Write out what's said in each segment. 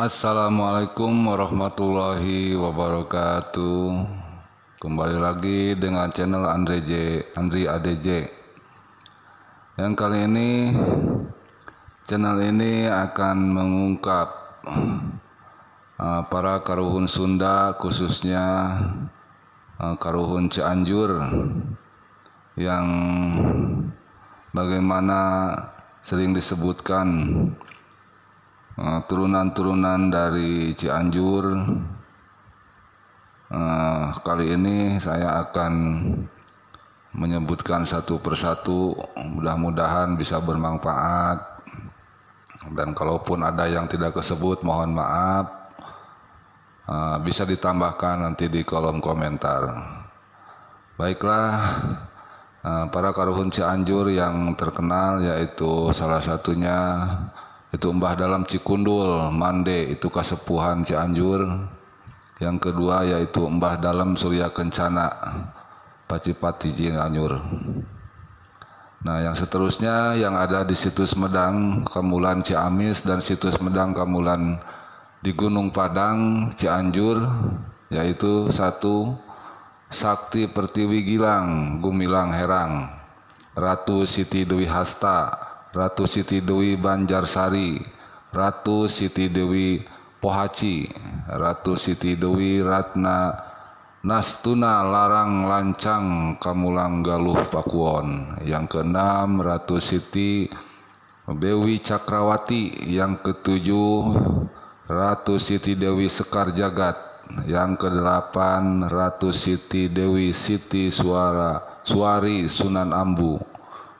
Assalamualaikum warahmatullahi wabarakatuh. Kembali lagi dengan channel Andre J, Andri ADJ. Yang kali ini channel ini akan mengungkap eh, para karuhun Sunda khususnya eh, karuhun Cianjur yang bagaimana sering disebutkan Eh, turunan-turunan dari Cianjur. Eh, kali ini saya akan menyebutkan satu persatu, mudah-mudahan bisa bermanfaat. Dan kalaupun ada yang tidak kesebut, mohon maaf. Eh, bisa ditambahkan nanti di kolom komentar. Baiklah, para karuhun Cianjur yang terkenal yaitu salah satunya itu Mbah Dalam Cikundul Mande itu Kasepuhan Cianjur yang kedua yaitu Mbah Dalam Surya Kencana Pacipati Cianjur nah yang seterusnya yang ada di situs Medang Kamulan Ciamis dan situs Medang Kamulan di Gunung Padang Cianjur yaitu satu Sakti Pertiwi Gilang Gumilang Herang Ratu Siti Dewi Hasta Ratu Siti Dewi Banjarsari, Ratu Siti Dewi Pohaci, Ratu Siti Dewi Ratna Nastuna Larang Lancang Kamulang Galuh Pakuwon. Yang keenam Ratu Siti Dewi Cakrawati, yang ketujuh Ratu Siti Dewi Sekar Jagat, yang kedelapan Ratu Siti Dewi Siti Suara Suari Sunan Ambu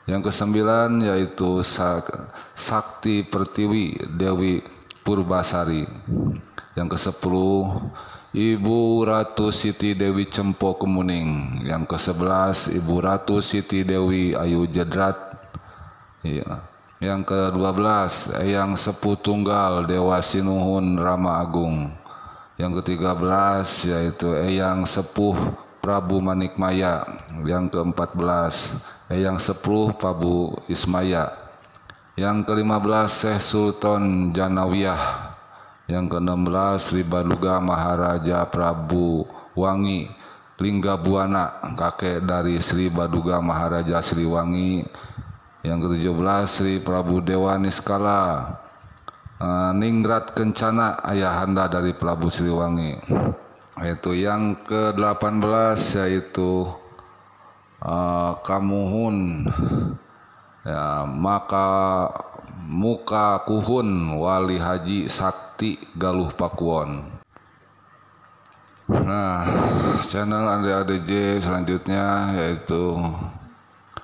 yang kesembilan yaitu Sakti Pertiwi Dewi Purbasari. Yang kesepuluh Ibu Ratu Siti Dewi Cempo Kemuning. Yang ke Ibu Ratu Siti Dewi Ayu Jedrat. Iya. Yang ke-12 Eyang Sepu Tunggal Dewa Sinuhun Rama Agung. Yang ke-13 yaitu Eyang Sepuh Prabu Manikmaya. Yang ke-14 yang sepuluh Pabu Ismaya. Yang kelima belas Syekh Sultan Janawiyah. Yang ke-16 Ribaduga Maharaja Prabu Wangi Lingga Buana kakek dari Sri Baduga Maharaja Sri Wangi, yang ke-17 Sri Prabu Dewa Niskala uh, Ningrat Kencana ayahanda dari Prabu Sri Wangi, yaitu yang ke-18 yaitu Eh, kamuhun ya, maka muka kuhun wali haji sakti galuh pakuwon nah channel Andre ADJ selanjutnya yaitu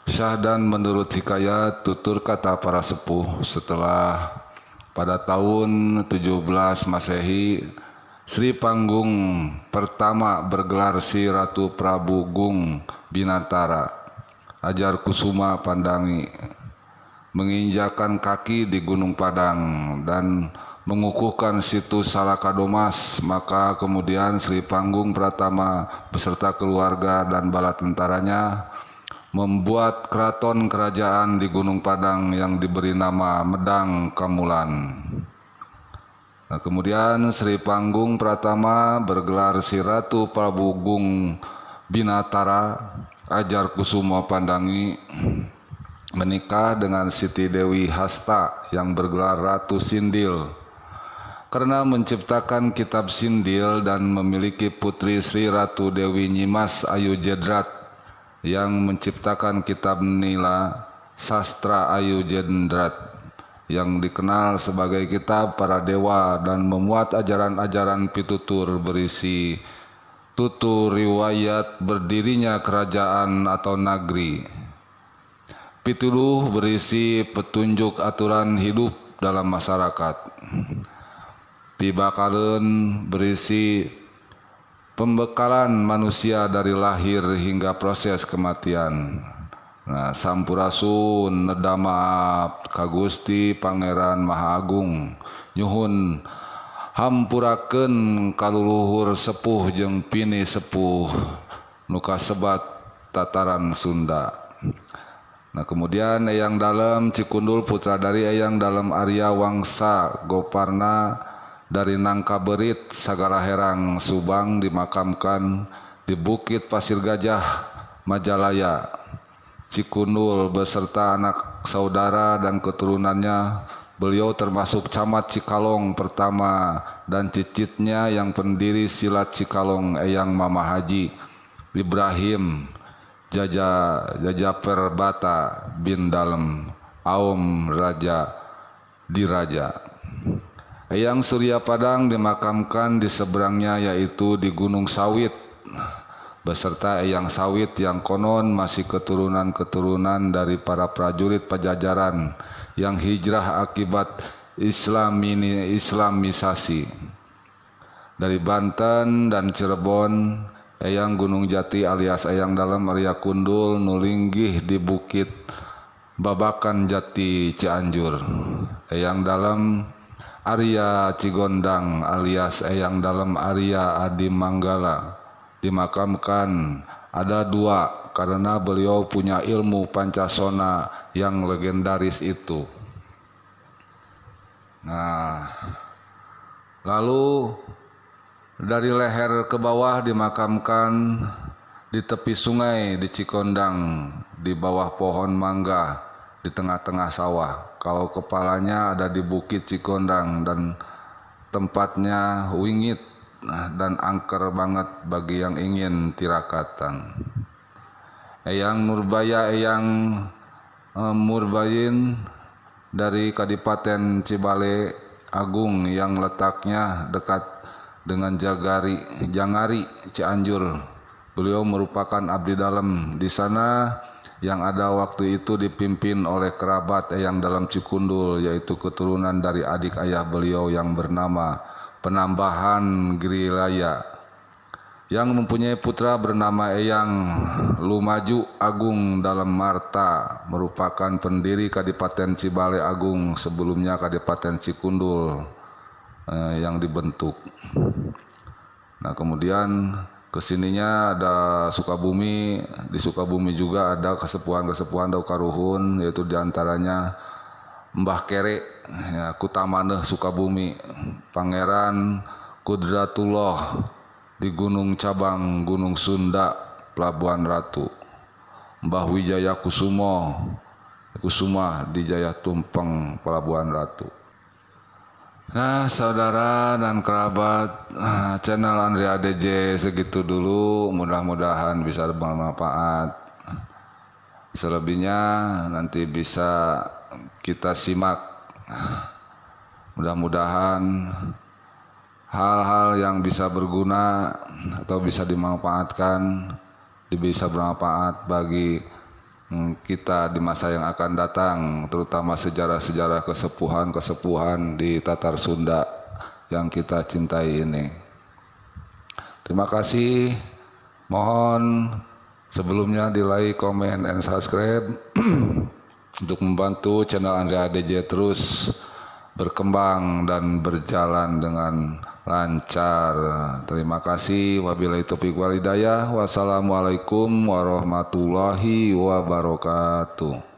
Syahdan menurut hikayat tutur kata para sepuh setelah pada tahun 17 Masehi Sri Panggung pertama bergelar si Ratu Prabu Gung Binatara, Ajar Kusuma Pandangi, menginjakan kaki di Gunung Padang dan mengukuhkan situs Salakadomas, maka kemudian Sri Panggung Pratama beserta keluarga dan bala tentaranya membuat keraton kerajaan di Gunung Padang yang diberi nama Medang Kamulan. Nah, kemudian Sri Panggung Pratama bergelar si Ratu Prabu Binatara Ajar Kusumo Pandangi menikah dengan Siti Dewi Hasta yang bergelar Ratu Sindil karena menciptakan kitab Sindil dan memiliki putri Sri Ratu Dewi Nyimas Ayu Jedrat yang menciptakan kitab Nila Sastra Ayu Jedrat yang dikenal sebagai kitab para dewa dan memuat ajaran-ajaran pitutur berisi Tutur riwayat berdirinya kerajaan atau negeri. Pituluh berisi petunjuk aturan hidup dalam masyarakat. Pibakalen berisi pembekalan manusia dari lahir hingga proses kematian. Nah, Sampurasun, Nedama, Kagusti, Pangeran Mahagung, Agung, Nyuhun, hampuraken kaluluhur sepuh jeng pini sepuh nuka sebat tataran Sunda Nah kemudian yang dalam Cikundul putra dari yang dalam Arya Wangsa Goparna dari Nangka Berit Sagala Herang Subang dimakamkan di Bukit Pasir Gajah Majalaya Cikundul beserta anak saudara dan keturunannya Beliau termasuk camat Cikalong pertama dan cicitnya yang pendiri silat Cikalong Eyang Mama Haji Ibrahim Jaja Jaja Perbata bin Dalem Aum Raja Diraja. Eyang Surya Padang dimakamkan di seberangnya yaitu di Gunung Sawit beserta Eyang Sawit yang konon masih keturunan-keturunan dari para prajurit pajajaran yang hijrah akibat Islam ini Islamisasi dari Banten dan Cirebon Eyang Gunung Jati alias Eyang Dalam Arya Kundul nulinggih di Bukit Babakan Jati Cianjur Eyang Dalam Arya Cigondang alias Eyang Dalam Arya Adi Manggala dimakamkan ada dua karena beliau punya ilmu pancasona yang legendaris itu. Nah, lalu dari leher ke bawah dimakamkan di tepi sungai di Cikondang di bawah pohon mangga di tengah-tengah sawah. Kalau kepalanya ada di Bukit Cikondang dan tempatnya wingit nah, dan angker banget bagi yang ingin tirakatan. Eyang Nurbaya Eyang eh, Murbayin dari Kadipaten Cibale Agung yang letaknya dekat dengan Jagari Jangari Cianjur. Beliau merupakan abdi dalam di sana yang ada waktu itu dipimpin oleh kerabat Eyang dalam Cikundul yaitu keturunan dari adik ayah beliau yang bernama Penambahan Grilaya yang mempunyai putra bernama Eyang Lumaju Agung dalam Marta merupakan pendiri Kadipaten Cibale Agung sebelumnya Kadipaten Cikundul eh, yang dibentuk. Nah kemudian kesininya ada Sukabumi, di Sukabumi juga ada kesepuhan-kesepuhan Daukaruhun yaitu diantaranya Mbah Kere, ya, Kutamaneh Sukabumi, Pangeran Kudratullah, di Gunung Cabang Gunung Sunda Pelabuhan Ratu Mbah Wijaya Kusumo Kusuma di Jaya Tumpeng Pelabuhan Ratu Nah saudara dan kerabat ah, channel Andrea DJ segitu dulu mudah-mudahan bisa bermanfaat selebihnya nanti bisa kita simak mudah-mudahan hal-hal yang bisa berguna atau bisa dimanfaatkan bisa bermanfaat bagi mm, kita di masa yang akan datang terutama sejarah-sejarah kesepuhan-kesepuhan di Tatar Sunda yang kita cintai ini terima kasih mohon sebelumnya di like, comment, and subscribe untuk membantu channel Andrea DJ terus berkembang dan berjalan dengan lancar. Terima kasih. Wabillahi taufiq walhidayah. Wassalamualaikum warahmatullahi wabarakatuh.